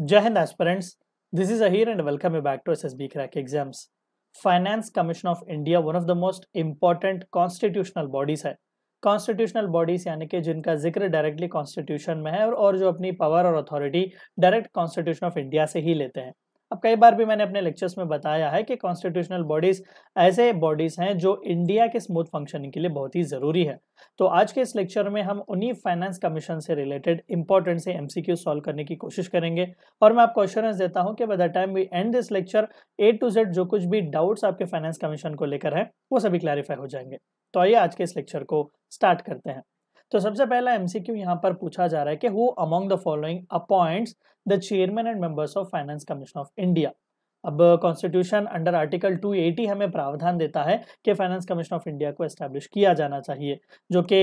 जय Hind aspirants this is Ahir and welcome you back to B crack exams finance commission of India one of the most important constitutional bodies है constitutional bodies यानी कि जिनका जिक्र directly constitution में है और, और जो अपनी पावर और authority direct constitution of India से ही लेते हैं अब कई बार भी मैंने अपने लेक्चर्स में बताया है कि कॉन्स्टिट्यूशनल बॉडीज ऐसे बॉडीज हैं जो इंडिया के स्मूथ फंक्शनिंग के लिए बहुत ही ज़रूरी है तो आज के इस लेक्चर में हम उन्हीं फाइनेंस कमीशन से रिलेटेड इंपॉर्टेंट से एम सॉल्व करने की कोशिश करेंगे और मैं आपको एश्योरेंस देता हूँ कि by the time we end this lecture A to Z जो कुछ भी डाउट्स आपके फाइनेंस कमीशन को लेकर है वो सभी क्लैरिफाई हो जाएंगे तो आइए आज के इस लेक्चर को स्टार्ट करते हैं तो सबसे पहला एमसीक्यू यहाँ पर पूछा जा रहा है कि who among the following appoints the chairman and members of finance commission of India अब कॉन्स्टिट्यूशन अंडर आर्टिकल 280 हमें प्रावधान देता है कि फाइनेंस कमीशन ऑफ इंडिया को एस्टेब्लिश किया जाना चाहिए जो कि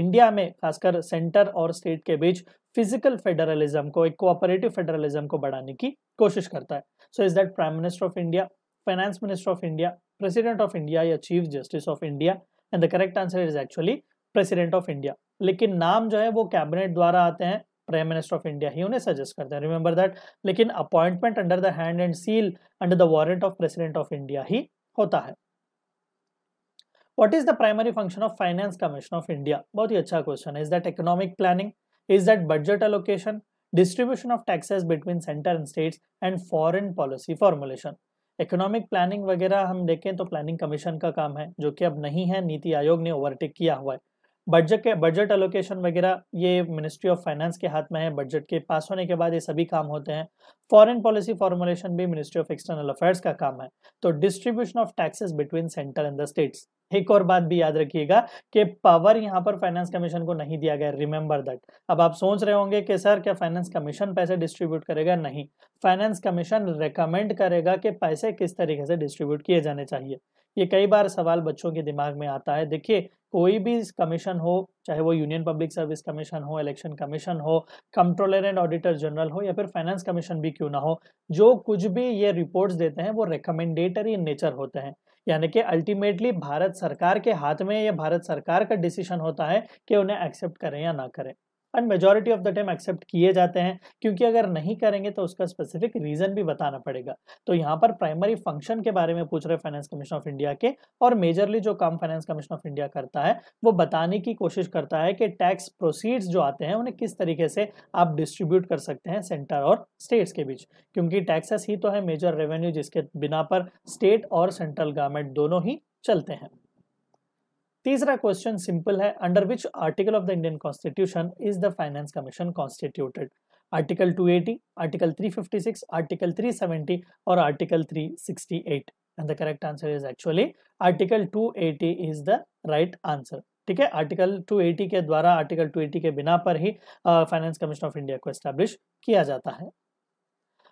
इंडिया में खासकर सेंटर और स्टेट के बीच फिजिकल फेडरलिज्म को एक कोऑपरेटिव फेडरलिज्म को बढ़ाने की कोशिश करता है so is that prime minister of India finance minister of India president of India या chief justice of India and the correct answer is actually president of India लेकिन नाम जो है वो कैबिनेट द्वारा आते हैं प्राइम मिनिस्टर ऑफ इंडिया ही उन्हें सजेस्ट करते हैं रिमेंबर दैट लेकिन appointment under the hand and seal under the warrant of president of India ही होता है what is the primary function of finance commission of India बहुत ही अच्छा क्वेश्चन है is that economic planning is that budget allocation distribution of taxes between centre and states and foreign policy formulation economic planning वगैरह हम देखें तो planning commission का काम है जो कि अब नहीं है नीति आयोग ने ओवरटेक किया हुआ है बजट के बजट एलोकेशन वगैरह ये मिनिस्ट्री ऑफ फाइनेंस के हाथ में है बजट के पास होने के बाद ये सभी काम होते हैं फॉरेन पॉलिसी फॉर्मुलेशन भी मिनिस्ट्री ऑफ एक्सटर्नल अफेयर्स का काम है तो distribution of taxes between centre and the states एक और बात भी याद रखिएगा कि पावर यहाँ पर फाइनेंस कमीशन को नहीं दिया गया रिमेंबर दैट अब आप सोच रहे होंगे कि सर क्या फाइनेंस कमीशन पैसे डिस्ट्रीब्यूट करेगा नहीं फाइनेंस कमीशन रिकमेंड करेगा कि पैसे किस तरीके से डिस्ट्रीब्यूट किए जाने चाहिए ये कई बार सवाल बच्चों के दिमाग में आता है देखिए कोई भी कमीशन हो चाहे वो यूनियन पब्लिक सर्विस कमीशन हो इलेक्शन कमीशन हो कंट्रोलर एंड ऑडिटर जनरल हो या फिर फाइनेंस कमीशन भी क्यों ना हो जो कुछ भी ये रिपोर्ट्स देते हैं वो रिकमेंडेटरी इन नेचर होते हैं यानी कि अल्टीमेटली भारत सरकार के हाथ में या भारत सरकार का डिसीजन होता है कि उन्हें एक्सेप्ट करें या ना करें and majority of the time accept किए जाते हैं क्योंकि अगर नहीं करेंगे तो उसका स्पेसिफिक रीजन भी बताना पड़ेगा तो यहाँ पर प्राइमरी फंक्शन के बारे में पूछ रहे फाइनेंस कमीशन ऑफ इंडिया के और मेजरली जो काम फाइनेंस कमीशन ऑफ इंडिया करता है वो बताने की कोशिश करता है कि टैक्स प्रोसीड्स जो आते हैं उन्हें किस तरीके से आप डिस्ट्रीब्यूट कर सकते हैं सेंटर और स्टेट्स के बीच क्योंकि टैक्सेस ही तो है मेजर रेवेन्यू जिसके बिना पर स्टेट और सेंट्रल गवर्नमेंट दोनों ही चलते हैं तीसरा क्वेश्चन सिंपल है under which article of the Indian constitution is the finance commission constituted article 280, article 356, article 370 और article 368 and the correct answer is actually article 280 is the right answer ठीक है article 280 के द्वारा आर्टिकल 280 के बिना पर ही फाइनेंस कमीशन ऑफ इंडिया को एस्टेब्लिश किया जाता है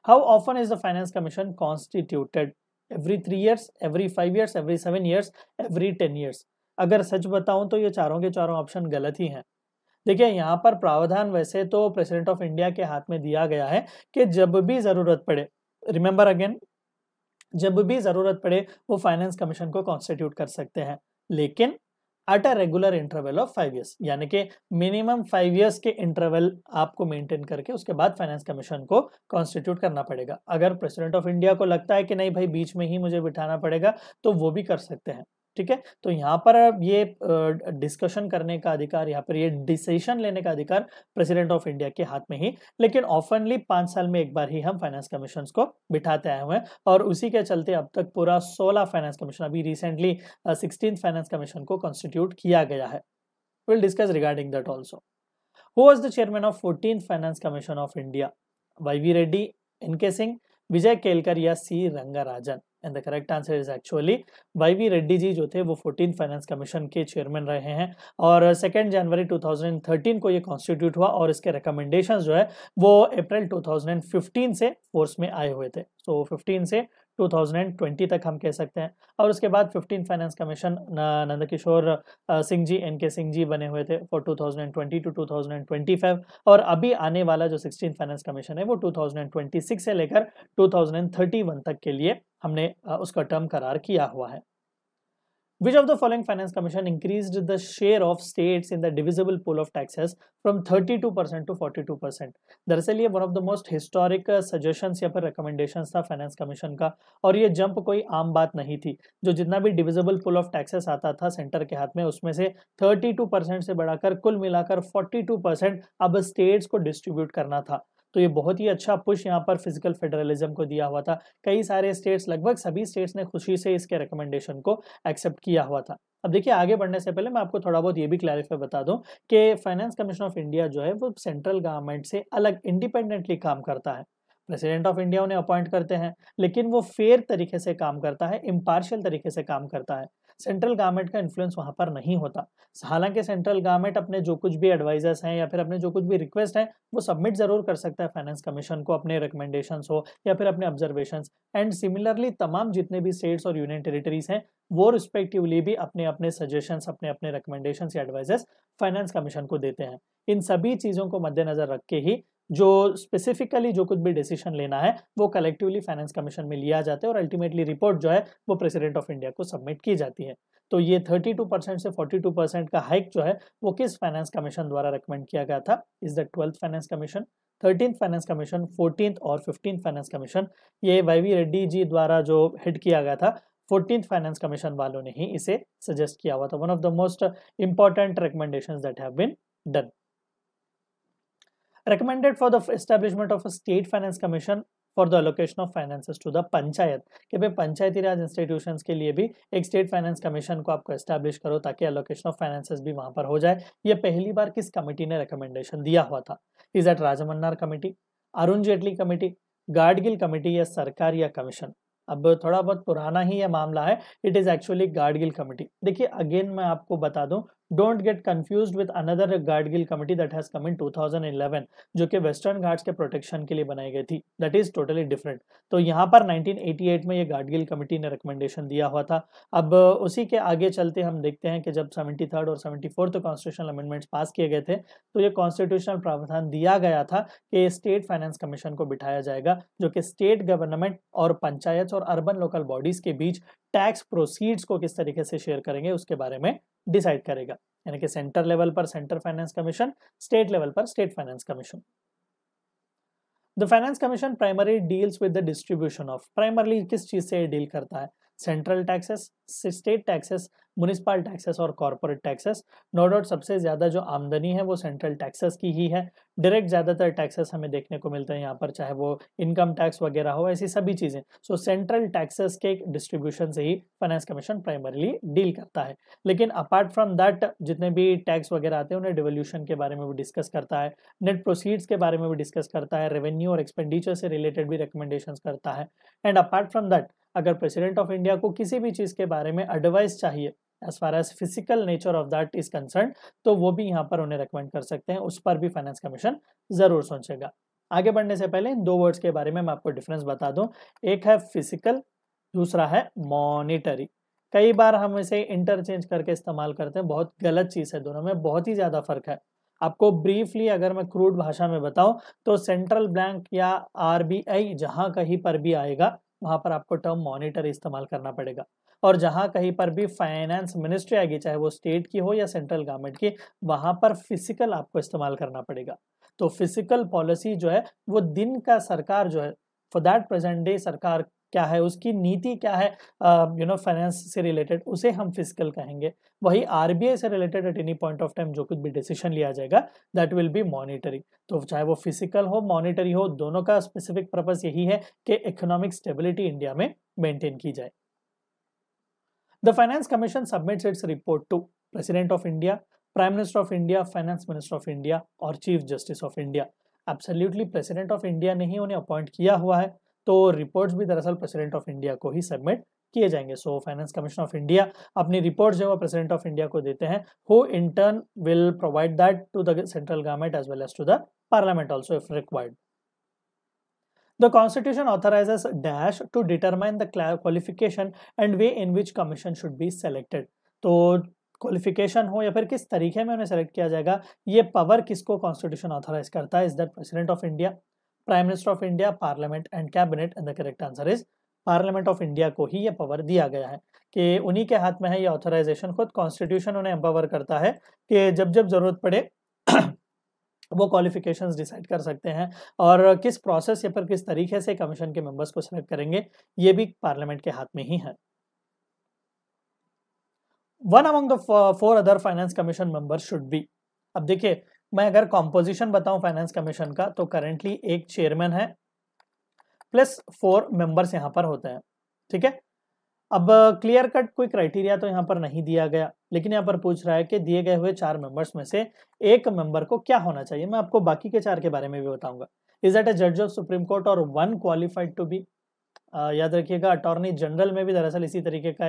how often is the finance commission constituted every three years every five years every seven years every ten years अगर सच बताऊं तो ये चारों के चारों ऑप्शन गलत ही हैं देखिए यहाँ पर प्रावधान वैसे तो प्रेसिडेंट ऑफ इंडिया के हाथ में दिया गया है कि जब भी ज़रूरत पड़े रिमेंबर अगेन जब भी ज़रूरत पड़े वो फाइनेंस कमीशन को कॉन्स्टिट्यूट कर सकते हैं लेकिन at a regular interval of five years यानी कि मिनिमम फाइव ईयर्स के इंटरवल आपको मेंटेन करके उसके बाद फाइनेंस कमीशन को कॉन्स्टिट्यूट करना पड़ेगा अगर प्रेसिडेंट ऑफ इंडिया को लगता है कि नहीं भाई बीच में ही मुझे बिठाना पड़ेगा तो वो भी कर सकते हैं ठीक है तो यहाँ पर ये डिस्कशन करने का अधिकार यहाँ पर ये डिसीशन लेने का अधिकार प्रेसिडेंट ऑफ इंडिया के हाथ में ही लेकिन ऑफनली पाँच साल में एक बार ही हम फाइनेंस कमीशन को बिठाते आए हुए हैं और उसी के चलते अब तक पूरा सोलह फाइनेंस कमीशन अभी रिसेंटली सिक्सटीन फाइनेंस कमीशन को कॉन्स्टिट्यूट किया गया है will discuss regarding that also who was the chairman of fourteen finance commission of India Y V Reddy N K Singh Vijay Kelkar या C Rangarajan and the correct answer is actually Y V Reddy ji जो थे वो fourteen finance commission के chairman रहे हैं और second जनवरी 2013 को ये कॉन्स्टिट्यूट हुआ और इसके रिकमेंडेशन जो है वो अप्रैल 2015 से फोर्स में आए हुए थे सो so, 15 से 2020 तक हम कह सकते हैं और उसके बाद 15 finance commission Nandkishore Singh ji N K Singh जी बने हुए थे फॉर 2020 टू 2025 और अभी आने वाला जो 16 फाइनेंस कमीशन है वो 2026 से लेकर 2031 तक के लिए हमने उसका टर्म करार किया हुआ है Which of the following finance commission increased the share of states in the divisible pool of taxes from 32% to 42%? दरअसल ये one of the most historic suggestions या फिर रिकमेंडेशंस था फाइनेंस कमीशन का और ये जंप कोई आम बात नहीं थी जो जितना भी डिविजिबल पुल ऑफ टैक्सेस आता था सेंटर के हाथ में उसमें से 32% से बढ़ाकर कुल मिलाकर 42% अब स्टेट्स को डिस्ट्रीब्यूट करना था तो ये बहुत ही अच्छा पुश यहाँ पर फिजिकल फेडरलिज्म को दिया हुआ था कई सारे स्टेट्स लगभग सभी स्टेट्स ने खुशी से इसके रिकमेंडेशन को एक्सेप्ट किया हुआ था अब देखिए आगे बढ़ने से पहले मैं आपको थोड़ा बहुत ये भी क्लैरिफाई बता दूं कि फाइनेंस कमीशन ऑफ इंडिया जो है वो सेंट्रल गवर्नमेंट से अलग इंडिपेंडेंटली काम करता है प्रेसिडेंट ऑफ इंडिया उन्हें अपॉइंट करते हैं लेकिन वो फेयर तरीके से काम करता है इम्पार्शियल तरीके से काम करता है सेंट्रल गवर्नमेंट का इन्फ्लुएंस वहाँ पर नहीं होता हालांकि सेंट्रल गवर्नमेंट अपने जो कुछ भी एडवाइजर्स हैं या फिर अपने जो कुछ भी रिक्वेस्ट हैं वो सबमिट ज़रूर कर सकता है फाइनेंस कमीशन को अपने रिकमेंडेशन हो या फिर अपने ऑब्जर्वेशन एंड सिमिलरली तमाम जितने भी स्टेट्स और यूनियन टेरिटरीज हैं वो रिस्पेक्टिवली भी अपने अपने सजेशंस अपने अपने रिकमेंडेशन या एडवाइजेस फाइनेंस कमीशन को देते हैं इन सभी चीज़ों को मद्देनजर रख के ही जो स्पेसिफिकली जो कुछ भी डिसीजन लेना है वो कलेक्टिवली फाइनेंस कमीशन में लिया जाता है और अल्टीमेटली रिपोर्ट जो है वो प्रेसिडेंट ऑफ इंडिया को सबमिट की जाती है तो ये 32 परसेंट से 42 परसेंट का हाइक जो है वो किस फाइनेंस कमीशन द्वारा रिकमेंड किया गया था is the twelfth finance commission thirteen finance commission fourteen और फिफ्टीन फाइनेंस कमीशन ये वाई रेड्डी जी द्वारा जो हेड किया गया था फोर्टीन फाइनेंस कमीशन वालों ने ही इसे सजेस्ट किया हुआ था one of the most important recommendation that have been done recommended for the establishment of a state finance commission for the allocation of finance to the panchayat कि भाई पंचायती राज इंस्टीट्यूशन के लिए भी एक स्टेट फाइनेंस कमीशन को आपको एस्टेब्लिश करो ताकि एलोकेशन ऑफ फाइनेंस भी वहां पर हो जाए ये पहली बार किस कमेटी ने रिकमेंडेशन दिया हुआ था is it Rajamannar committee Arun Jaitley committee Gadgil committee या सरकार या कमीशन अब थोड़ा बहुत पुराना ही यह मामला है it is actually Gadgil committee देखिए अगेन मैं आपको बता दूं don't get confuse with another Gadgil committee that has come in 2011 जो कि वेस्टर्न घाट्स के प्रोटेक्शन के लिए बनाई गई थी दैट इज टोटली डिफरेंट तो यहाँ पर 1988 में ये गार्ड गिल कमेटी ने रिकमेंडेशन दिया हुआ था अब उसी के आगे चलते हम देखते हैं कि जब सेवेंटी थर्ड और seventy fourth constitutional amendments pass किए गए थे तो ये कॉन्स्टिट्यूशनल प्रावधान दिया गया था कि स्टेट फाइनेंस कमीशन को बिठाया जाएगा जो कि स्टेट गवर्नमेंट और पंचायत और अर्बन लोकल बॉडीज के बीच टैक्स प्रोसीड्स को किस तरीके से शेयर करेंगे उसके बारे में डिसाइड करेगा यानी कि सेंटर लेवल पर centre finance commission state level पर state finance commission the finance commission primary deals with the distribution of primarily किस चीज से डील करता है central taxes state taxes municipal taxes और कॉरपोरेट टैक्सेस नो डाउट सबसे ज़्यादा जो आमदनी है वो सेंट्रल टैक्सेस की ही है डायरेक्ट ज़्यादातर टैक्सेस हमें देखने को मिलते हैं यहाँ पर चाहे वो इनकम टैक्स वगैरह हो ऐसी सभी चीज़ें सो सेंट्रल टैक्सेस के डिस्ट्रीब्यूशन से ही फाइनेंस कमीशन प्राइमरीली डील करता है लेकिन अपार्ट फ्रॉम दैट जितने भी टैक्स वगैरह आते हैं उन्हें डिवोल्यूशन के बारे में भी डिस्कस करता है नेट प्रोसीड्स के बारे में भी डिस्कस करता है रेवेन्यू और एक्सपेंडिचर से रिलेटेड भी रिकमेंडेशन करता है एंड अपार्ट फ्रॉम दैट अगर प्रेसिडेंट ऑफ इंडिया को किसी भी चीज़ के बारे में एडवाइस चाहिए as far as physical nature of that is concern तो वो भी यहाँ पर उन्हें रिकमेंड कर सकते हैं उस पर भी फाइनेंस कमीशन ज़रूर सोचेगा आगे बढ़ने से पहले इन दो वर्ड्स के बारे में मैं आपको डिफरेंस बता दूं एक है फिजिकल दूसरा है मॉनिटरी कई बार हम इसे इंटरचेंज करके इस्तेमाल करते हैं बहुत गलत चीज़ है दोनों में बहुत ही ज़्यादा फर्क है आपको ब्रीफली अगर मैं क्रूड भाषा में बताऊं तो सेंट्रल बैंक या आरबीआई जहां कहीं पर भी आएगा वहाँ पर आपको टर्म मॉनिटर इस्तेमाल करना पड़ेगा और जहाँ कहीं पर भी फाइनेंस मिनिस्ट्री आएगी चाहे वो स्टेट की हो या सेंट्रल गवर्नमेंट की वहाँ पर फिजिकल आपको इस्तेमाल करना पड़ेगा तो फिजिकल पॉलिसी जो है वो दिन का सरकार जो है फॉर दैट प्रेजेंट डे सरकार क्या है उसकी नीति क्या है यू नो फाइनेंस से रिलेटेड उसे हम फिजिकल कहेंगे वही आरबीआई से related at any point of time जो कुछ भी डिसीजन लिया जाएगा दैट विल बी मॉनिटरी तो चाहे वो फिजिकल हो मॉनिटरी हो दोनों का स्पेसिफिक पर्पज यही है कि इकोनॉमिक स्टेबिलिटी इंडिया में मेंटेन की जाए the finance commission submits its report to president of India prime minister of India finance minister of India और chief justice of India absolutely president of India ने ही उन्हें अपॉइंट किया हुआ है तो रिपोर्ट्स भी दरअसल प्रेसिडेंट ऑफ इंडिया को ही सबमिट किए जाएंगे so finance commission of India अपनी रिपोर्ट जो है प्रेसिडेंट ऑफ इंडिया को देते हैं who in turn will provide that to the central government as well as to the parliament also if required the constitution authorizes dash to determine the qualification and way in which commission should be selected तो qualification हो या फिर किस तरीके में उन्हें select किया जाएगा ये पावर किसको कॉन्स्टिट्यूशन ऑथोराइज करता है is that president of India prime minister of India parliament and cabinet and the correct answer is parliament of India को ही ये पावर दिया गया है कि उन्हीं के हाथ में है ये ऑथराइजेशन खुद कॉन्स्टिट्यूशन उन्हें एम्पावर करता है कि जब जब जरूरत पड़े वो क्वालिफिकेशंस डिसाइड कर सकते हैं और किस प्रोसेस या पर किस तरीके से कमीशन के मेंबर्स को सिलेक्ट करेंगे ये भी पार्लियामेंट के हाथ में ही है one among the four other finance commission members should be अब देखिए मैं अगर कॉम्पोजिशन बताऊं फाइनेंस कमीशन का तो करेंटली एक चेयरमैन है प्लस फोर मेंबर्स यहां पर होते हैं ठीक है अब क्लियर कट कोई क्राइटेरिया तो यहाँ पर नहीं दिया गया लेकिन यहाँ पर पूछ रहा है कि दिए गए हुए चार मेंबर्स में से एक मेंबर को क्या होना चाहिए मैं आपको बाकी के चार के बारे में भी बताऊंगा इज एट ए जज ऑफ सुप्रीम कोर्ट और वन क्वालिफाइड टू बी याद रखिएगा अटॉर्नी जनरल में भी दरअसल इसी तरीके का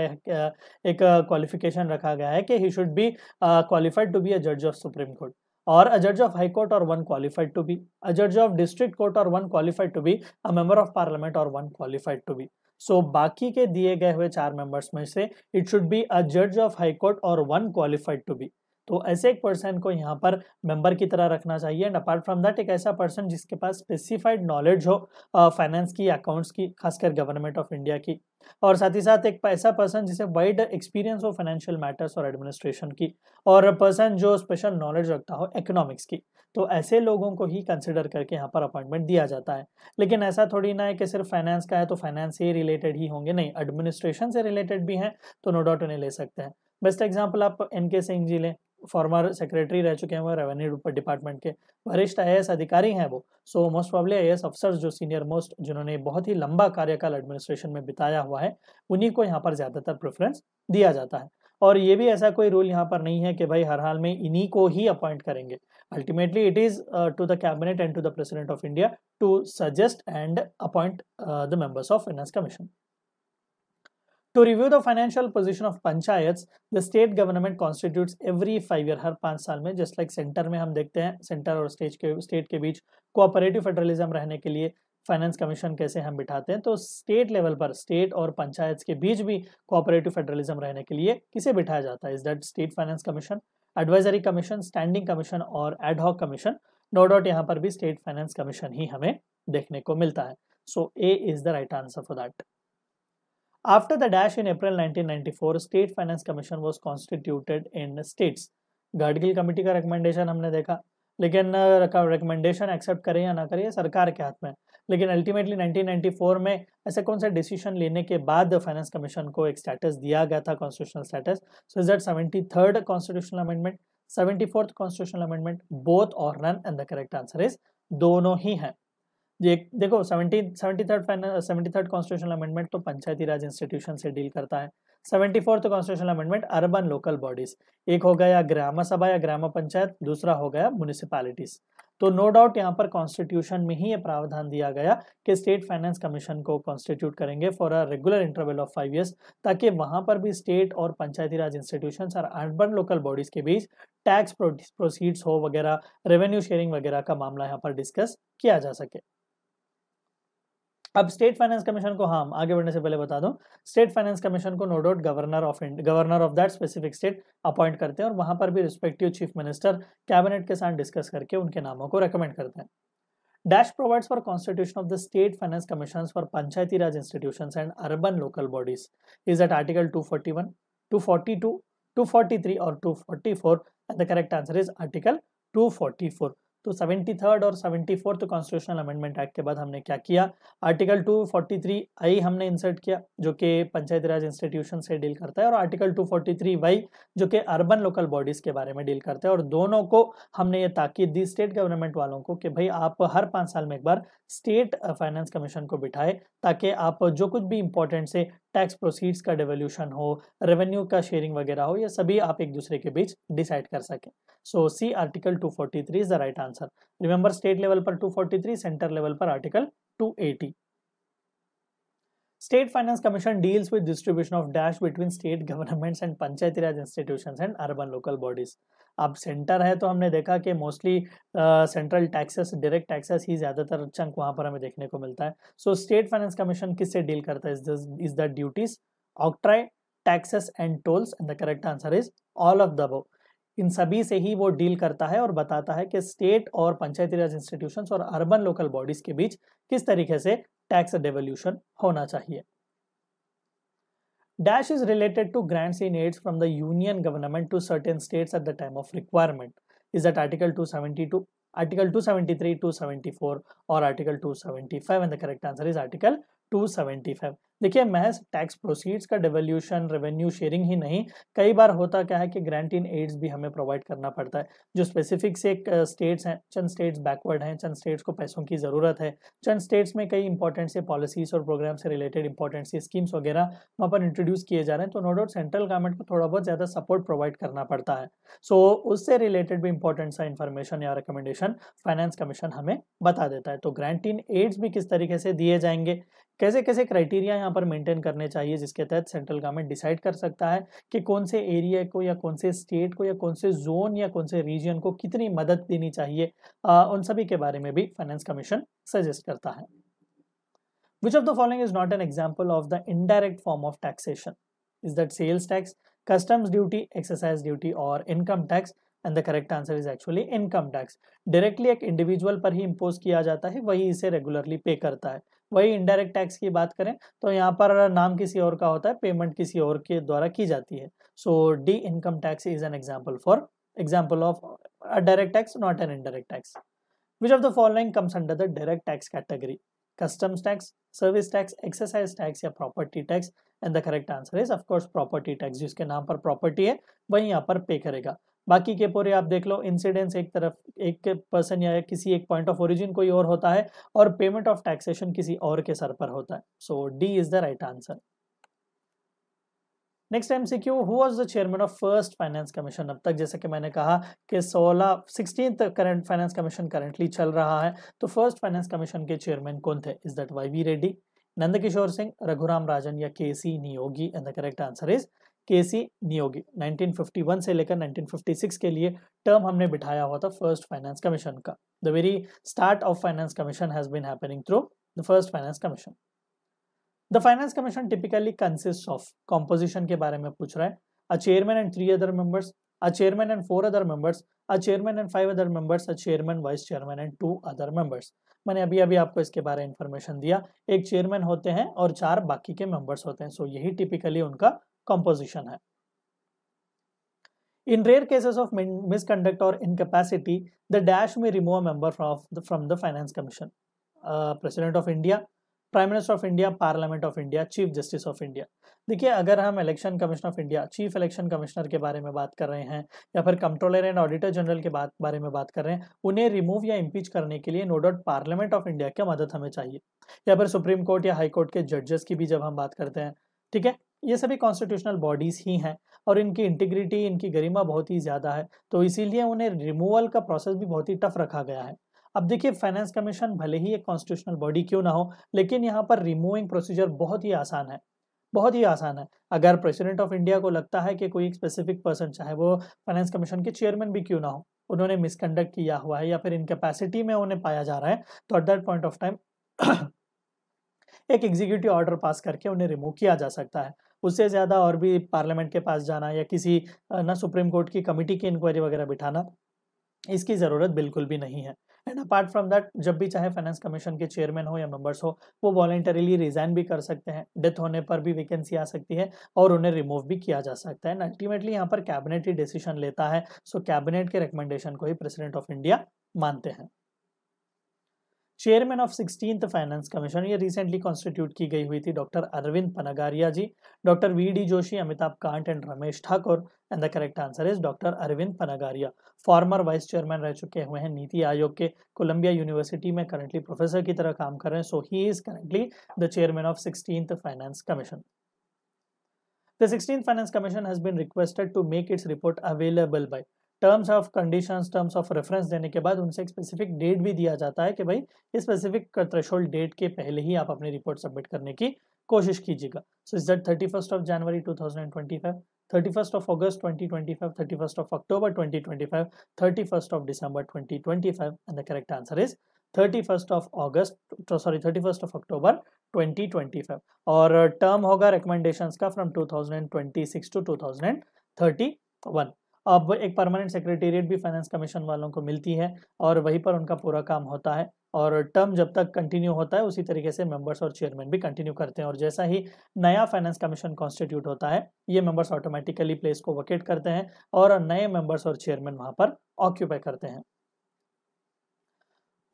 एक क्वालिफिकेशन रखा गया है कि ही should be qualified to be a जज ऑफ सुप्रीम कोर्ट और अ जज ऑफ हाई कोर्ट और one qualified to be a जज ऑफ डिस्ट्रिक्ट कोर्ट और one qualified to be a member of parliament और one qualified to be so बाकी के दिए गए हुए चार मेंबर्स में से इट शुड बी अ जज ऑफ हाई कोर्ट और वन क्वालिफाइड टू बी तो ऐसे एक पर्सन को यहाँ पर मेंबर की तरह रखना चाहिए एंड अपार्ट फ्रॉम दैट एक ऐसा पर्सन जिसके पास स्पेसिफाइड नॉलेज हो फाइनेंस uh, की अकाउंट्स की खासकर गवर्नमेंट ऑफ इंडिया की और साथ ही साथ एक ऐसा पर्सन जिसे वाइड एक्सपीरियंस हो फाइनेंशियल मैटर्स और एडमिनिस्ट्रेशन की और पर्सन जो स्पेशल नॉलेज रखता हो इकोनॉमिक्स की तो ऐसे लोगों को ही कंसिडर करके यहाँ पर अपॉइंटमेंट दिया जाता है लेकिन ऐसा थोड़ी ना है कि सिर्फ फाइनेंस का है तो फाइनेंस से रिलेटेड ही होंगे नहीं एडमिनिस्ट्रेशन से रिलेटेड भी हैं तो नो डाउट उन्हें ले सकते हैं बेस्ट एग्जाम्पल आप एन के सिंह जी लें फॉर्मर सेक्रेटरी रह चुके हैं वो रेवेन्यू डिपार्टमेंट के वरिष्ठ आई अधिकारी हैं वो सो मोस्ट प्रॉब्ली आई अफसर जो सीनियर मोस्ट जिन्होंने बहुत ही लंबा कार्यकाल एडमिनिस्ट्रेशन में बिताया हुआ है उन्हीं को यहाँ पर ज़्यादातर प्रेफरेंस दिया जाता है और ये भी ऐसा कोई रूल यहाँ पर नहीं है कि भाई हर हाल में इन्हीं को ही अपॉइंट करेंगे ultimately it is to the cabinet and to the president of India to suggest and appoint the members of finance commission To review the financial position of panchayats, the state government constitutes every five year हर पांच साल में just like centre में हम देखते हैं centre और state के स्टेट के बीच कोऑपरेटिव फेडरलिज्म रहने के लिए फाइनेंस कमीशन कैसे हम बिठाते हैं तो स्टेट लेवल पर स्टेट और पंचायत के बीच भी कोऑपरेटिव फेडरलिज्म रहने के लिए किसे बिठाया जाता है is that state finance commission advisory commission standing commission और एडहॉक कमीशन नो डाउट यहाँ पर भी स्टेट फाइनेंस कमीशन ही हमें देखने को मिलता है so A is the right answer for that After the dash in April 1994, State Finance Commission was constituted in states. Gadgil committee का रिकमेंडेशन हमने देखा लेकिन रिकमेंडेशन एक्सेप्ट करें या ना करें सरकार के हाथ में लेकिन अल्टीमेटली 1994 में ऐसे कौन से डिसीजन लेने के बाद फाइनेंस कमीशन को एक स्टेटस दिया गया था constitutional status so is that seventy third constitutional amendment seventy fourth constitutional amendment both और none and the correct answer is दोनों ही हैं ये देखो seventy seventy third final seventy third constitutional amendment तो पंचायती राज इंस्टीट्यूशन से डील करता है seventy fourth constitutional amendment urban local bodies एक हो गया ग्राम सभा या ग्राम पंचायत दूसरा हो गया म्यूनिसपालिटीज तो नो डाउट यहाँ पर कॉन्स्टिट्यूशन में ही ये प्रावधान दिया गया कि स्टेट फाइनेंस कमीशन को कॉन्स्टिट्यूट करेंगे for a regular interval of five years ताकि वहाँ पर भी स्टेट और पंचायती राज इंस्टीट्यूशन और अर्बन लोकल बॉडीज के बीच टैक्स प्रोसीड्स हो वगैरह रेवेन्यू शेयरिंग वगैरह का मामला यहाँ पर डिस्कस किया जा सके अब स्टेट फाइनेंस कमीशन को हम हाँ, आगे बढ़ने से पहले बता दूं स्टेट फाइनेंस कमीशन को no doubt governor of governor of that specific state appoint करते हैं और वहां पर भी रिस्पेक्टिव चीफ मिनिस्टर कैबिनेट के साथ डिस्कस करके उनके नामों को रिकमेंड करते हैं dash provides for constitution of the state finance commission for Panchayati Raj institution and urban local bodies is it article two forty one two forty two two forty three और two forty four and the correct answer is article two forty four तो seventy third और seventy fourth constitutional amendment act के बाद हमने क्या किया article two forty three I हमने insert किया जो कि पंचायत राज इंस्टीट्यूशन से डील करता है और article two forty three Y जो कि अर्बन लोकल बॉडीज़ के बारे में डील करता है और दोनों को हमने ये ताकीद दी स्टेट गवर्नमेंट वालों को कि भाई आप हर पाँच साल में एक बार स्टेट फाइनेंस कमीशन को बिठाए ताकि आप जो कुछ भी इंपॉर्टेंट से टैक्स प्रोसीड्स का डिवोल्यूशन हो रेवेन्यू का शेयरिंग वगैरह हो ये सभी आप एक दूसरे के बीच डिसाइड कर सकें so C article 243 is the right answer remember state level पर 243 सेंटर लेवल पर article 280 State Finance Commission deals with distribution of dash between state governments and Panchayati Raj institutions and urban local bodies. अब centre है तो हमने देखा कि mostly central taxes direct taxes ही ज़्यादातर चंक वहाँ पर हमें देखने को मिलता है सो स्टेट फाइनेंस कमीशन किससे डील करता है is the duties octroi taxes and tolls and the correct answer is all of the above इन सभी से ही वो डील करता है और बताता है कि स्टेट और पंचायती राज इंस्टीट्यूशंस और अर्बन लोकल बॉडीज के बीच किस तरीके से टैक्स डेवल्यूशन होना चाहिए dash is related to grants in aids from the union government to certain states at the time of requirement is that article two seventy two article two seventy three two seventy four और article two seventy five and the correct answer is article two seventy five देखिए महज tax proceeds का devolution revenue sharing ही नहीं कई बार होता क्या है कि ग्रांट इन एड्स भी हमें प्रोवाइड करना पड़ता है जो स्पेसिफिक से स्टेट्स हैं चंद स्टेट्स बैकवर्ड हैं चंद स्टेट्स को पैसों की ज़रूरत है चंद स्टेट्स में कई इंपॉर्टेंट से पॉलिसीज और प्रोग्राम से रिलेटेड इंपॉर्टेंट से स्कीम्स वगैरह वहाँ पर इंट्रोड्यूस किए जा रहे हैं तो नो डाउट सेंट्रल गवर्नमेंट को थोड़ा बहुत ज़्यादा सपोर्ट प्रोवाइड करना पड़ता है सो so, उससे रिलेटेड भी इंपॉर्टेंट सा इन्फॉर्मेशन या रिकमेंडेशन फाइनेंस कमीशन हमें बता देता है तो ग्रांट इन एड्स भी किस तरीके से दिए जाएंगे कैसे कैसे क्राइटेरिया यहाँ पर मेंटेन करने चाहिए जिसके तहत सेंट्रल गवर्नमेंट डिसाइड कर सकता है कि कौन से एरिया को या कौन से स्टेट को या कौन से जोन या कौन से रीजन को कितनी मदद देनी चाहिए आ, उन सभी के बारे में भी फाइनेंस कमीशन सजेस्ट करता है which of the following is not an example of the indirect form of taxation is that sales tax customs duty excise duty और income tax and the correct answer is actually income tax directly एक individual पर ही impose किया जाता है वही इसे regularly पे करता है वही इनडायरेक्ट टैक्स की बात करें तो यहाँ पर नाम किसी और का होता है पेमेंट किसी और के द्वारा की जाती है so D income tax is an example for example of a direct tax not an indirect tax which of the following comes under the direct tax category customs tax service tax excise tax या property tax and the correct answer is of course property tax जिसके नाम पर property है वही यहाँ पर पे करेगा बाकी के पूरे आप देख लो इंसिडेंस एक तरफ एक पर्सन या किसी एक पॉइंट ऑफ ओरिजिन कोई और होता है और पेमेंट ऑफ टैक्सेशन किसी और के सर पर होता है so D is the right answer next C Q was the chairman of first finance commission अब तक जैसे कि मैंने कहा कि सोलह sixteen current finance commission currently चल रहा है तो फर्स्ट फाइनेंस कमीशन के चेयरमैन कौन थे is that Y V Reddy Nandkishore Singh Raghuram Rajan या K C Neogi and the correct answer is K C Niyogi 1951 से लेकर 1956 के लिए टर्म हमने बिठाया हुआ था फर्स्ट फाइनेंस कमीशन का the very start of finance commission has been happening through the first finance commission the finance commission typically consist of composition के बारे में पूछ रहा है a chairman and three other members a chairman and four other members a chairman and five other members a chairman vice chairman and two other members मैंने अभी अभी आपको इसके बारे में इंफॉर्मेशन दिया एक चेयरमैन होते हैं और चार बाकी के मेंबर्स होते हैं सो so, यही टिपिकली उनका कंपोजिशन है in rare cases of misconduct और इनकेपेसिटी द डैश में remove member from the finance commission president of India prime minister of India parliament of India chief justice of India देखिए अगर हम election commission of India chief election commissioner के बारे में बात कर रहे हैं या फिर कंट्रोलर एंड ऑडिटर जनरल के बात बारे में बात कर रहे हैं उन्हें रिमूव या इम्पीच करने के लिए no doubt parliament of India की मदद हमें चाहिए या फिर सुप्रीम कोर्ट या हाई कोर्ट के जजेस की भी जब हम बात करते हैं ठीक है ये सभी कॉन्स्टिट्यूशनल बॉडीज़ ही हैं और इनकी इंटीग्रिटी इनकी गरिमा बहुत ही ज़्यादा है तो इसीलिए उन्हें रिमूवल का प्रोसेस भी बहुत ही टफ रखा गया है अब देखिए फाइनेंस कमीशन भले ही एक कॉन्स्टिट्यूशनल बॉडी क्यों ना हो लेकिन यहाँ पर रिमूविंग प्रोसीजर बहुत ही आसान है बहुत ही आसान है अगर प्रेसिडेंट ऑफ इंडिया को लगता है कि कोई एक स्पेसिफिक पर्सन चाहे वो फाइनेंस कमीशन के चेयरमैन भी क्यों ना हो उन्होंने मिसकंडक्ट किया हुआ है या फिर इनकेपेसिटी में उन्हें पाया जा रहा है तो at that point of time एक एग्जीक्यूटिव ऑर्डर पास करके उन्हें रिमूव किया जा सकता है उससे ज़्यादा और भी पार्लियामेंट के पास जाना या किसी ना सुप्रीम कोर्ट की कमेटी की इंक्वायरी वगैरह बिठाना इसकी ज़रूरत बिल्कुल भी नहीं है एंड अपार्ट फ्रॉम दैट जब भी चाहे फाइनेंस कमीशन के चेयरमैन हो या मेंबर्स हो वो वॉलेंटरीली रिजाइन भी कर सकते हैं डेथ होने पर भी वैकेंसी आ सकती है और उन्हें रिमूव भी किया जा सकता है एंड अल्टीमेटली यहाँ पर कैबिनेट ही डिसीजन लेता है सो कैबिनेट के रिकमेंडेशन को ही प्रेसिडेंट ऑफ इंडिया मानते हैं chairman of sixteen finance commission ये रिसेंटली कॉन्स्टिट्यूट की गई हुई थी doctor Arvind Panagariya ji doctor V D Joshi Amitabh Kant and Ramesh Thakur and the correct answer is doctor Arvind Panagariya former vice chairman रह चुके हुए हैं नीति आयोग के कोलंबिया यूनिवर्सिटी में करंटली प्रोफेसर की तरह काम कर रहे हैं so he is currently the chairman of sixteen finance commission The 16th Finance Commission has been requested to make its report available by terms of conditions terms of reference देने के बाद उनसे एक स्पेसिफिक डेट भी दिया जाता है कि भाई इस स्पेसिफिक थ्रेशोल्ड डेट के पहले ही आप अपनी रिपोर्ट सबमिट करने की कोशिश कीजिएगा so is that thirty first of January two thousand twenty five thirty first of August twenty twenty five thirty first of October twenty twenty five thirty first of December twenty twenty five and the correct answer is thirty first of August sorry thirty first of October twenty twenty five और term uh, होगा recommendation का from two thousand twenty six to two thousand thirty one अब एक permanent secretariat भी finance commission वालों को मिलती है और वहीं पर उनका पूरा काम होता है और टर्म जब तक कंटिन्यू होता है उसी तरीके से मेंबर्स और चेयरमैन भी कंटिन्यू करते हैं और जैसा ही नया फाइनेंस कमीशन कॉन्स्टिट्यूट होता है ये मेंबर्स ऑटोमेटिकली प्लेस को वकेट करते हैं और नए मेंबर्स और चेयरमैन वहाँ पर ऑक्यूपाई करते हैं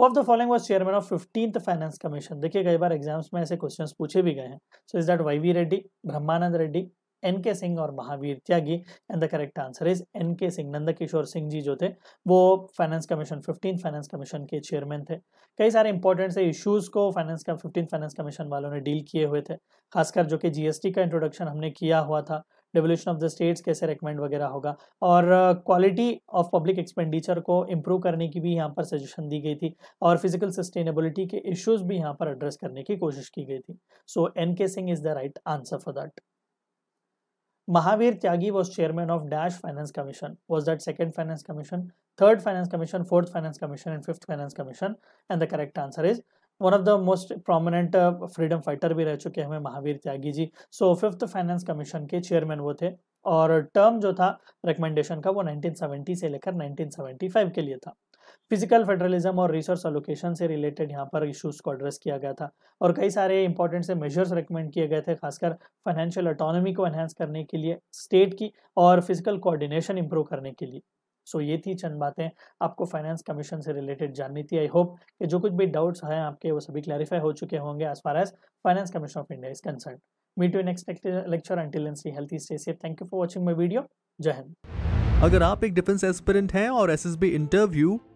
of the following was chairman of fifteenth finance commission देखिए कई बार एग्जाम्स में ऐसे क्वेश्चन पूछे भी गए हैं so is that Y V Reddy Brahmananda Reddy N K Singh और Mahavir Tyagi and the correct answer is N K Singh Nandkishore Singh ji जो थे वो finance commission fifteen finance commission के चेयरमैन थे कई सारे इंपॉर्टेंट से इश्यूज को फाइनेंस का फिफ्टीन फाइनेंस कमीशन वालों ने डील किए हुए थे खासकर जो कि जीएसटी का इंट्रोडक्शन हमने किया हुआ था डेवल्यूशन ऑफ द स्टेट्स कैसे रिकमेंड वगैरह होगा और क्वालिटी ऑफ पब्लिक एक्सपेंडिचर को इम्प्रूव करने की भी यहाँ पर सजेशन दी गई थी और फिजिकल सस्टेनेबिलिटी के इश्यूज भी यहाँ पर एड्रेस करने की कोशिश की गई थी so N K Singh is the right answer for that Mahavir Tyagi was chairman of Dash Finance Commission, was that second Finance Commission, third Finance Commission, fourth Finance Commission, and fifth Finance Commission. And the correct answer is one of the most prominent freedom fighter भी रह चुके हैं Mahavir Tyagi ji so fifth finance commission के chairman वो थे और term जो था रिकमेंडेशन का वो 1970 से लेकर 1975 के लिए था फिजिकल फेडरलिज्म और रिसोर्स एलोकेशन से रिलेटेड यहाँ पर इश्यूज को एड्रेस किया गया था और कई सारे इंपॉर्टेंट से मेजर्स रिकमेंड किए गए थे खासकर फाइनेंशियल अटोनॉमी को एनहेंस करने के लिए स्टेट की और फिजिकल कोऑर्डिनेशन इंप्रूव करने के लिए सो so, ये थी चंद बातें आपको फाइनेंस कमीशन से रिलेटेड जाननी थी आई होप कि जो कुछ भी डाउट्स हैं आपके वो सभी क्लैरिफाई हो चुके होंगे as far as finance commission of India is concern meet you next lecture until and see healthy stay safe thank you for watching my video जय हिंद अगर आप एक डिफेंस एस्पिरेंट हैं और एसएसबी इंटरव्यू